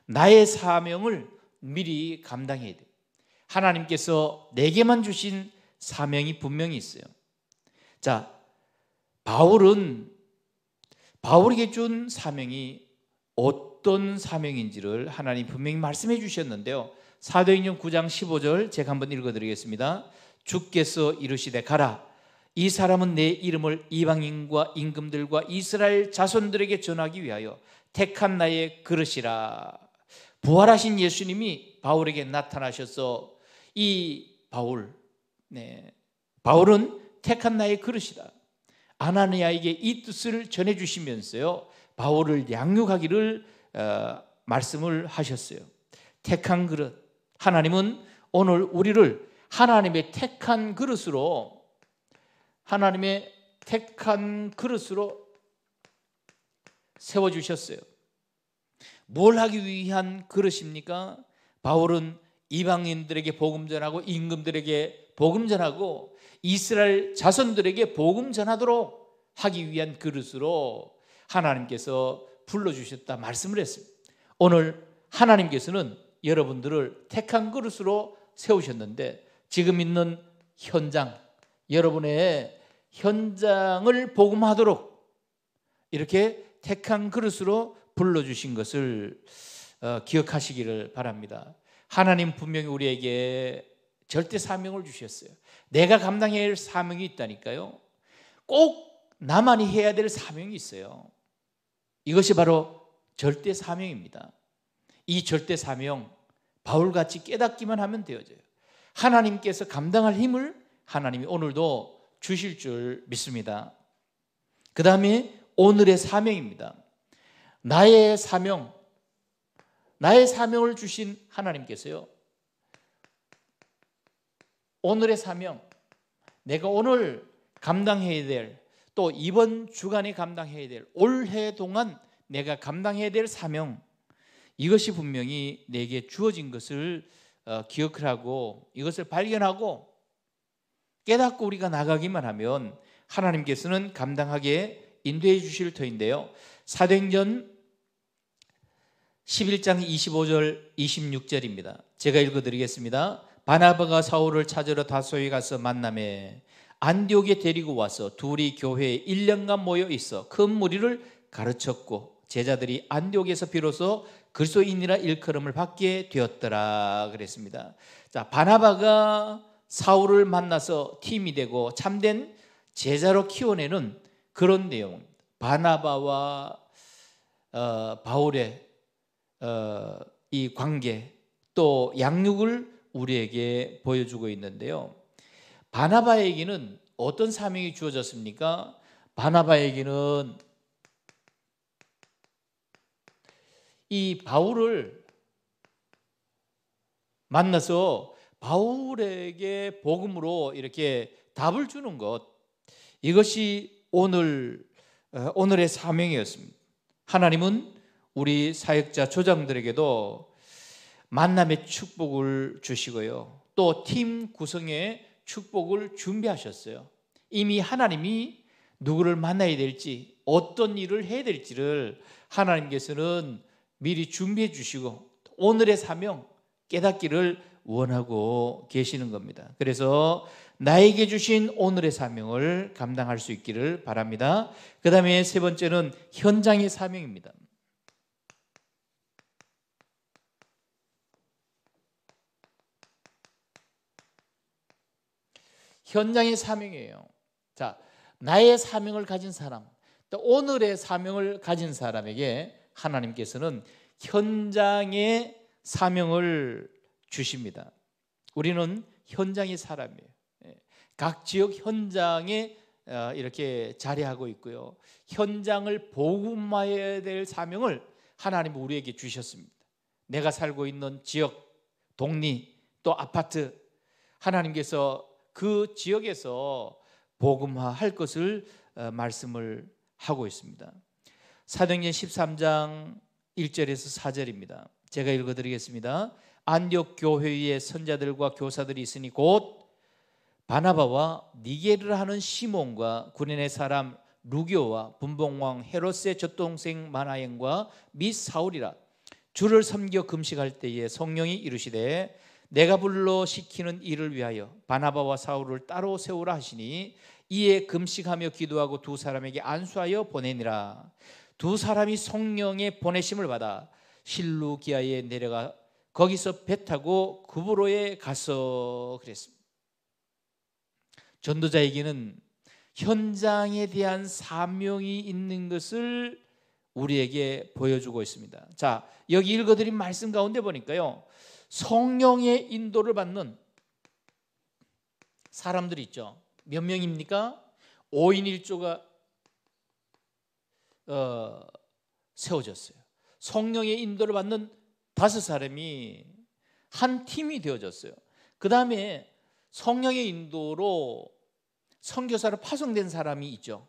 나의 사명을 미리 감당해야 돼. 하나님께서 내게만 주신 사명이 분명히 있어요. 자, 바울은 바울에게 준 사명이 어떤 사명인지를 하나님 분명히 말씀해 주셨는데요. 사도행전 9장 15절 제가 한번 읽어 드리겠습니다. 주께서 이르시되 가라 이 사람은 내 이름을 이방인과 임금들과 이스라엘 자손들에게 전하기 위하여 택한 나의 그릇이라. 부활하신 예수님이 바울에게 나타나셔서 이 바울, 네. 바울은 택한 나의 그릇이다. 아나니아에게 이 뜻을 전해주시면서요. 바울을 양육하기를 어, 말씀을 하셨어요. 택한 그릇. 하나님은 오늘 우리를 하나님의 택한 그릇으로 하나님의 택한 그릇으로 세워주셨어요. 뭘 하기 위한 그릇입니까? 바울은 이방인들에게 복음 전하고 임금들에게 복음 전하고 이스라엘 자손들에게 복음 전하도록 하기 위한 그릇으로 하나님께서 불러주셨다 말씀을 했습니다. 오늘 하나님께서는 여러분들을 택한 그릇으로 세우셨는데 지금 있는 현장, 여러분의 현장을 복음하도록 이렇게 택한 그릇으로 불러주신 것을 어, 기억하시기를 바랍니다. 하나님 분명히 우리에게 절대 사명을 주셨어요. 내가 감당해야 할 사명이 있다니까요. 꼭 나만이 해야 될 사명이 있어요. 이것이 바로 절대 사명입니다. 이 절대 사명, 바울같이 깨닫기만 하면 되어져요. 하나님께서 감당할 힘을 하나님이 오늘도 주실 줄 믿습니다. 그 다음이 오늘의 사명입니다. 나의 사명, 나의 사명을 주신 하나님께서요. 오늘의 사명, 내가 오늘 감당해야 될, 또 이번 주간에 감당해야 될, 올해 동안 내가 감당해야 될 사명, 이것이 분명히 내게 주어진 것을 어, 기억하고 이것을 발견하고 깨닫고 우리가 나가기만 하면 하나님께서는 감당하게 인도해 주실 터인데요. 사도행전 11장 25절 26절입니다. 제가 읽어 드리겠습니다. 바나바가 사울을 찾으러 다소에 가서 만남에 안디옥에 데리고 와서 둘이 교회에 1년간 모여 있어 큰 무리를 가르쳤고 제자들이 안디옥에서 비로소 그리스도인이라 일컬음을 받게 되었더라 그랬습니다. 자, 바나바가 사울을 만나서 팀이 되고 참된 제자로 키워내는 그런 내용입니다. 바나바와 어, 바울의 어, 이 관계 또 양육을 우리에게 보여주고 있는데요. 바나바에게는 어떤 사명이 주어졌습니까? 바나바에게는 이 바울을 만나서 바울에게 복음으로 이렇게 답을 주는 것 이것이 오늘 어, 오늘의 사명이었습니다. 하나님은 우리 사역자 조장들에게도 만남의 축복을 주시고요. 또 팀 구성의 축복을 준비하셨어요. 이미 하나님이 누구를 만나야 될지 어떤 일을 해야 될지를 하나님께서는 미리 준비해 주시고 오늘의 사명 깨닫기를 원하고 계시는 겁니다. 그래서 나에게 주신 오늘의 사명을 감당할 수 있기를 바랍니다. 그 다음에 세 번째는 현장의 사명입니다. 현장의 사명이에요. 자, 나의 사명을 가진 사람, 또 오늘의 사명을 가진 사람에게 하나님께서는 현장의 사명을 주십니다. 우리는 현장의 사람이에요. 예. 각 지역 현장에 어, 이렇게 자리하고 있고요. 현장을 보음해야 될 사명을 하나님 우리에게 주셨습니다. 내가 살고 있는 지역, 동리, 또 아파트 하나님께서 그 지역에서 복음화할 것을 어, 말씀을 하고 있습니다. 사도행전 13장 1절에서 4절입니다. 제가 읽어드리겠습니다. 안디옥 교회의 선자들과 교사들이 있으니 곧 바나바와 니게르 를 하는 시몬과 군인의 사람 루교와 분봉왕 헤롯의 젖동생 마나 y 과미 사울이라 주를 섬겨 금식할 때에 성령이 이르시되 내가 불러 시키는 일을 위하여 바나바와 사울을 따로 세우라 하시니 이에 금식하며 기도하고 두 사람에게 안수하여 보내니라 두 사람이 성령의 보내심을 받아 실루기아에 내려가 거기서 배 타고 구브로에 가서 그랬습니다. 전도자에게는 현장에 대한 사명이 있는 것을 우리에게 보여주고 있습니다. 자, 여기 읽어드린 말씀 가운데 보니까요. 성령의 인도를 받는 사람들이 있죠. 몇 명입니까? 5인 1조가 어, 세워졌어요. 성령의 인도를 받는 다섯 사람이 한 팀이 되어졌어요. 그 다음에 성령의 인도로 선교사로 파송된 사람이 있죠.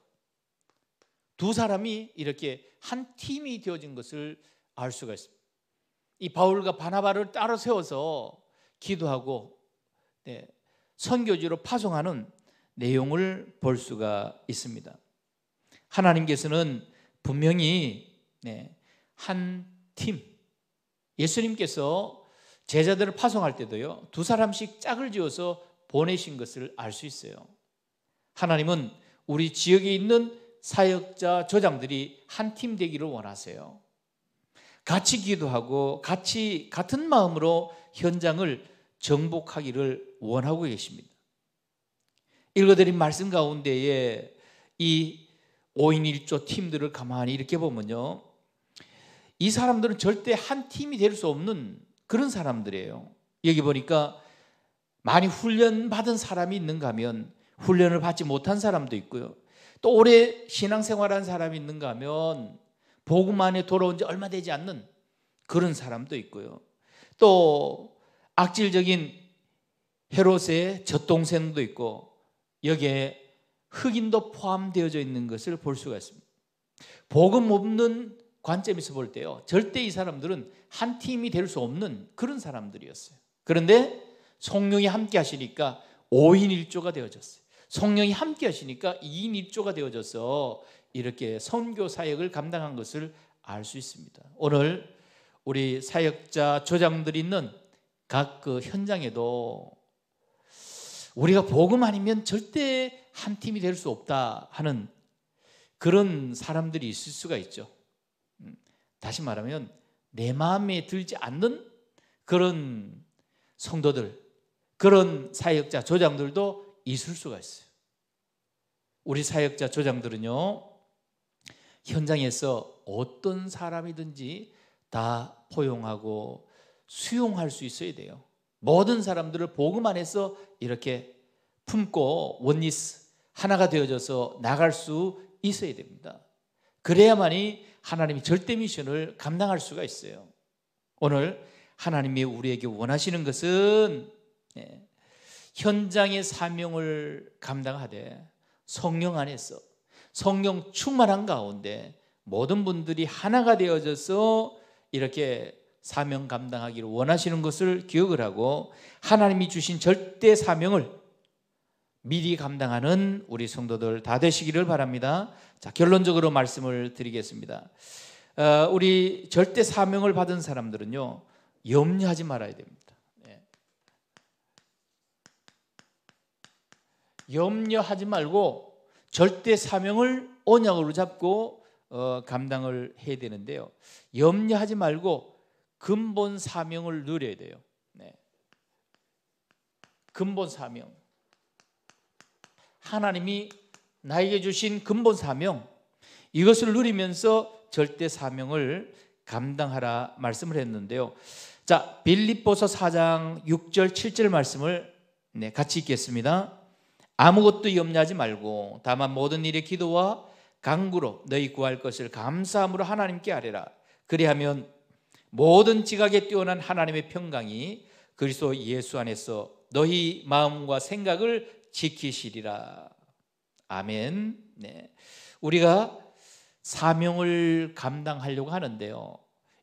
두 사람이 이렇게 한 팀이 되어진 것을 알 수가 있습니다. 이 바울과 바나바를 따로 세워서 기도하고 네, 선교지로 파송하는 내용을 볼 수가 있습니다. 하나님께서는 분명히 네, 한 팀, 예수님께서 제자들을 파송할 때도요, 두 사람씩 짝을 지어서 보내신 것을 알 수 있어요. 하나님은 우리 지역에 있는 사역자 조장들이 한 팀 되기를 원하세요. 같이 기도하고 같이 같은 마음으로 현장을 정복하기를 원하고 계십니다. 읽어드린 말씀 가운데에 이 5인 1조 팀들을 가만히 이렇게 보면요. 이 사람들은 절대 한 팀이 될 수 없는 그런 사람들이에요. 여기 보니까 많이 훈련 받은 사람이 있는가 하면 훈련을 받지 못한 사람도 있고요. 또 오래 신앙생활한 사람이 있는가 하면 복음 안에 돌아온 지 얼마 되지 않는 그런 사람도 있고요. 또 악질적인 헤롯의 젖동생도 있고 여기에 흑인도 포함되어져 있는 것을 볼 수가 있습니다. 복음 없는 관점에서 볼 때요. 절대 이 사람들은 한 팀이 될 수 없는 그런 사람들이었어요. 그런데 성령이 함께 하시니까 5인 1조가 되어졌어요. 성령이 함께 하시니까 2인 1조가 되어져서 이렇게 선교 사역을 감당한 것을 알 수 있습니다. 오늘 우리 사역자 조장들이 있는 각 그 현장에도 우리가 복음 아니면 절대 한 팀이 될 수 없다 하는 그런 사람들이 있을 수가 있죠. 다시 말하면 내 마음에 들지 않는 그런 성도들, 그런 사역자, 조장들도 있을 수가 있어요. 우리 사역자, 조장들은요, 현장에서 어떤 사람이든지 다 포용하고 수용할 수 있어야 돼요. 모든 사람들을 복음 안에서 이렇게 품고 원리스 하나가 되어져서 나갈 수 있어야 됩니다. 그래야만이 하나님이 절대 미션을 감당할 수가 있어요. 오늘 하나님이 우리에게 원하시는 것은 예, 현장의 사명을 감당하되 성령 안에서 성령 충만한 가운데 모든 분들이 하나가 되어져서 이렇게 사명 감당하기를 원하시는 것을 기억을 하고 하나님이 주신 절대 사명을 미리 감당하는 우리 성도들 다 되시기를 바랍니다. 자, 결론적으로 말씀을 드리겠습니다. 어, 우리 절대 사명을 받은 사람들은요, 염려하지 말아야 됩니다. 예. 염려하지 말고 절대 사명을 언약으로 잡고 어, 감당을 해야 되는데요. 염려하지 말고 근본 사명을 누려야 돼요. 네. 근본 사명. 하나님이 나에게 주신 근본 사명 이것을 누리면서 절대 사명을 감당하라 말씀을 했는데요. 자, 빌립보서 4장 6절 7절 말씀을 네, 같이 읽겠습니다. 아무것도 염려하지 말고 다만 모든 일의 기도와 간구로 너희 구할 것을 감사함으로 하나님께 아뢰라. 그리하면 모든 지각에 뛰어난 하나님의 평강이 그리스도 예수 안에서 너희 마음과 생각을 지키시리라. 아멘. 네. 우리가 사명을 감당하려고 하는데요.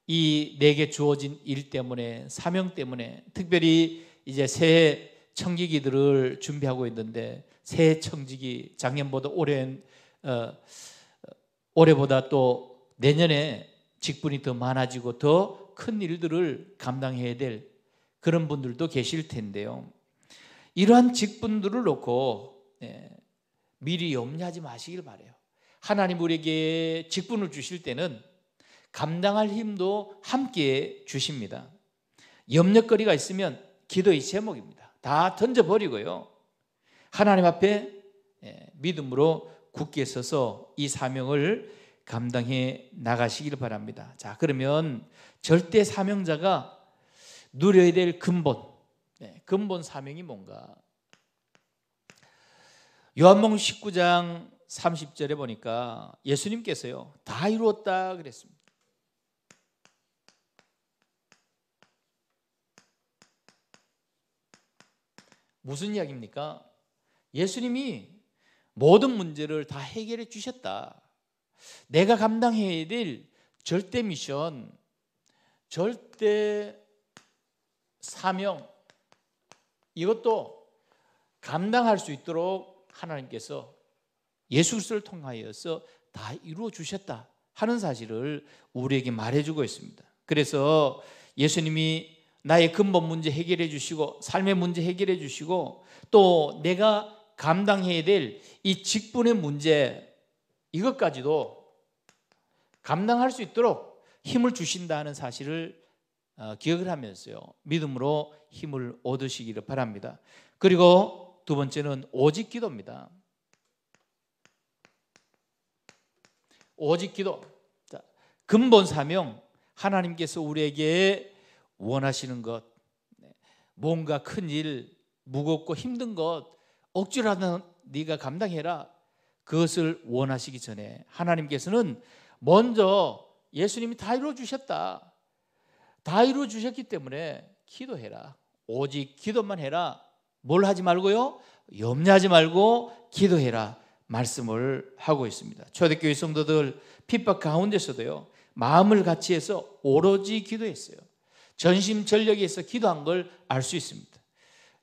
이 내게 주어진 일 때문에 사명 때문에 특별히 이제 새 청기기들을 준비하고 있는데 새 청지기 작년보다 올해 어, 올해보다 또 내년에 직분이 더 많아지고 더 큰 일들을 감당해야 될 그런 분들도 계실 텐데요. 이러한 직분들을 놓고 예, 미리 염려하지 마시길 바래요. 하나님 우리에게 직분을 주실 때는 감당할 힘도 함께 주십니다. 염려거리가 있으면 기도의 제목입니다. 다 던져버리고요. 하나님 앞에 예, 믿음으로 굳게 서서 이 사명을 감당해 나가시길 바랍니다. 자, 그러면 절대 사명자가 누려야 될 근본, 네, 근본 사명이 뭔가? 요한복음 19장 30절에 보니까 예수님께서요. 다 이루었다 그랬습니다. 무슨 이야기입니까? 예수님이 모든 문제를 다 해결해 주셨다. 내가 감당해야 될 절대 미션, 절대 사명, 이것도 감당할 수 있도록 하나님께서 예수 그리스도를 통하여서 다 이루어 주셨다 하는 사실을 우리에게 말해주고 있습니다. 그래서 예수님이 나의 근본 문제 해결해 주시고 삶의 문제 해결해 주시고 또 내가 감당해야 될 이 직분의 문제 이것까지도 감당할 수 있도록 힘을 주신다는 사실을 어, 기억을 하면서요. 믿음으로 힘을 얻으시기를 바랍니다. 그리고 두 번째는 오직 기도입니다. 오직 기도. 근본 사명 하나님께서 우리에게 원하시는 것 네, 뭔가 큰 일, 무겁고 힘든 것 억지로라도 네가 감당해라. 그것을 원하시기 전에 하나님께서는 먼저 예수님이 다 이루어 주셨다. 다 이루어 주셨기 때문에 기도해라. 오직 기도만 해라. 뭘 하지 말고요? 염려하지 말고 기도해라. 말씀을 하고 있습니다. 초대교회 성도들 핍박 가운데서도요. 마음을 같이 해서 오로지 기도했어요. 전심 전력에서 기도한 걸 알 수 있습니다.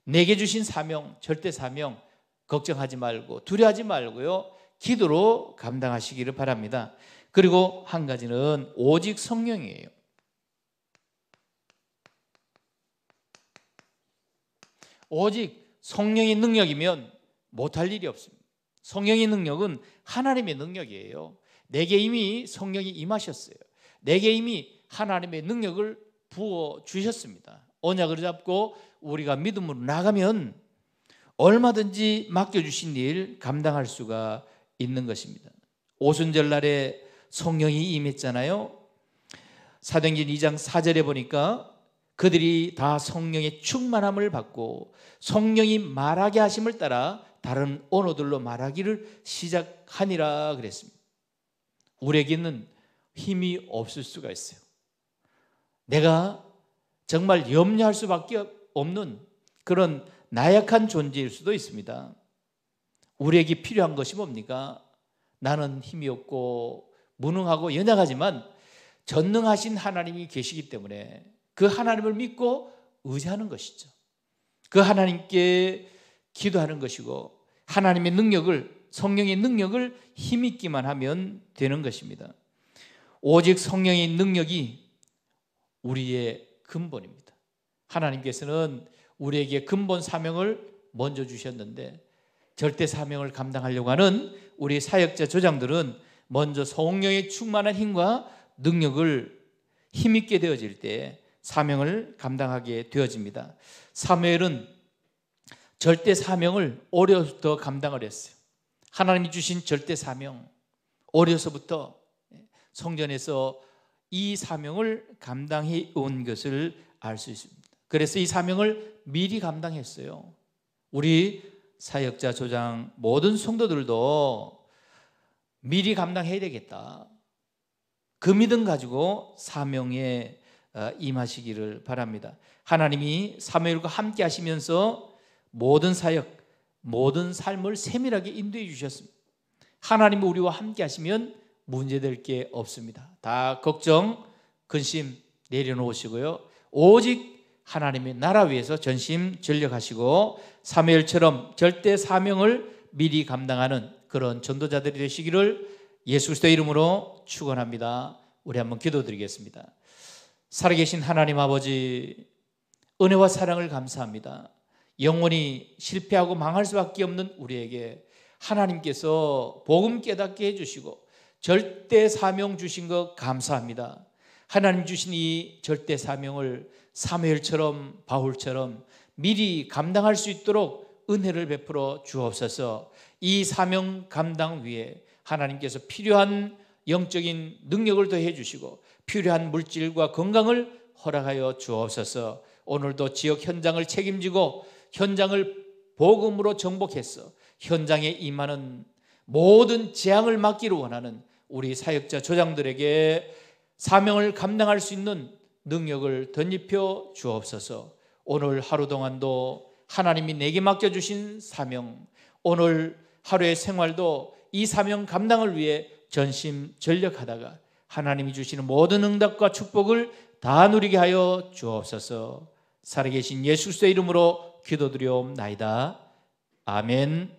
내게 주신 사명, 절대 사명 걱정하지 말고 두려하지 워 말고요. 기도로 감당하시기를 바랍니다. 그리고 한 가지는 오직 성령이에요. 오직 성령의 능력이면 못할 일이 없습니다. 성령의 능력은 하나님의 능력이에요. 내게 이미 성령이 임하셨어요. 내게 이미 하나님의 능력을 부어 주셨습니다. 언약을 잡고 우리가 믿음으로 나가면 얼마든지 맡겨주신 일 감당할 수가 있는 것입니다. 오순절 날에 성령이 임했잖아요. 사도행전 2장 4절에 보니까 그들이 다 성령의 충만함을 받고 성령이 말하게 하심을 따라 다른 언어들로 말하기를 시작하니라 그랬습니다. 우리에게는 힘이 없을 수가 있어요. 내가 정말 염려할 수밖에 없는 그런 나약한 존재일 수도 있습니다. 우리에게 필요한 것이 뭡니까? 나는 힘이 없고 무능하고 연약하지만 전능하신 하나님이 계시기 때문에 그 하나님을 믿고 의지하는 것이죠. 그 하나님께 기도하는 것이고 하나님의 능력을 성령의 능력을 힘입기만 하면 되는 것입니다. 오직 성령의 능력이 우리의 근본입니다. 하나님께서는 우리에게 근본 사명을 먼저 주셨는데 절대 사명을 감당하려고 하는 우리 사역자 조장들은 먼저 성령의 충만한 힘과 능력을 힘있게 되어질 때 사명을 감당하게 되어집니다. 사무엘은 절대 사명을 어려서부터 감당을 했어요. 하나님이 주신 절대 사명, 어려서부터 성전에서 이 사명을 감당해 온 것을 알 수 있습니다. 그래서 이 사명을 미리 감당했어요. 우리 사역자 조장 모든 성도들도 미리 감당해야 되겠다. 그 믿음 가지고 사명에 어, 임하시기를 바랍니다. 하나님이 사무엘과 함께 하시면서 모든 사역, 모든 삶을 세밀하게 인도해 주셨습니다. 하나님이 우리와 함께 하시면 문제될 게 없습니다. 다 걱정, 근심 내려놓으시고요. 오직 하나님의 나라 위에서 전심 전력하시고 사무엘처럼 절대 사명을 미리 감당하는 그런 전도자들이 되시기를 예수 그리스도 이름으로 축원합니다. 우리 한번 기도드리겠습니다. 살아계신 하나님 아버지, 은혜와 사랑을 감사합니다. 영원히 실패하고 망할 수밖에 없는 우리에게 하나님께서 복음 깨닫게 해주시고 절대 사명 주신 것 감사합니다. 하나님 주신 이 절대 사명을 사무엘처럼 바울처럼 미리 감당할 수 있도록 은혜를 베풀어 주옵소서. 이 사명 감당 위에 하나님께서 필요한 영적인 능력을 더해 주시고 필요한 물질과 건강을 허락하여 주옵소서. 오늘도 지역 현장을 책임지고 현장을 복음으로 정복해서 현장에 임하는 모든 재앙을 막기를 원하는 우리 사역자 조장들에게 사명을 감당할 수 있는 능력을 덧입혀 주옵소서. 오늘 하루 동안도 하나님이 내게 맡겨 주신 사명, 오늘 하루의 생활도 이 사명 감당을 위해 전심 전력하다가 하나님이 주시는 모든 응답과 축복을 다 누리게 하여 주옵소서. 살아계신 예수의 이름으로 기도드려옵나이다. 아멘.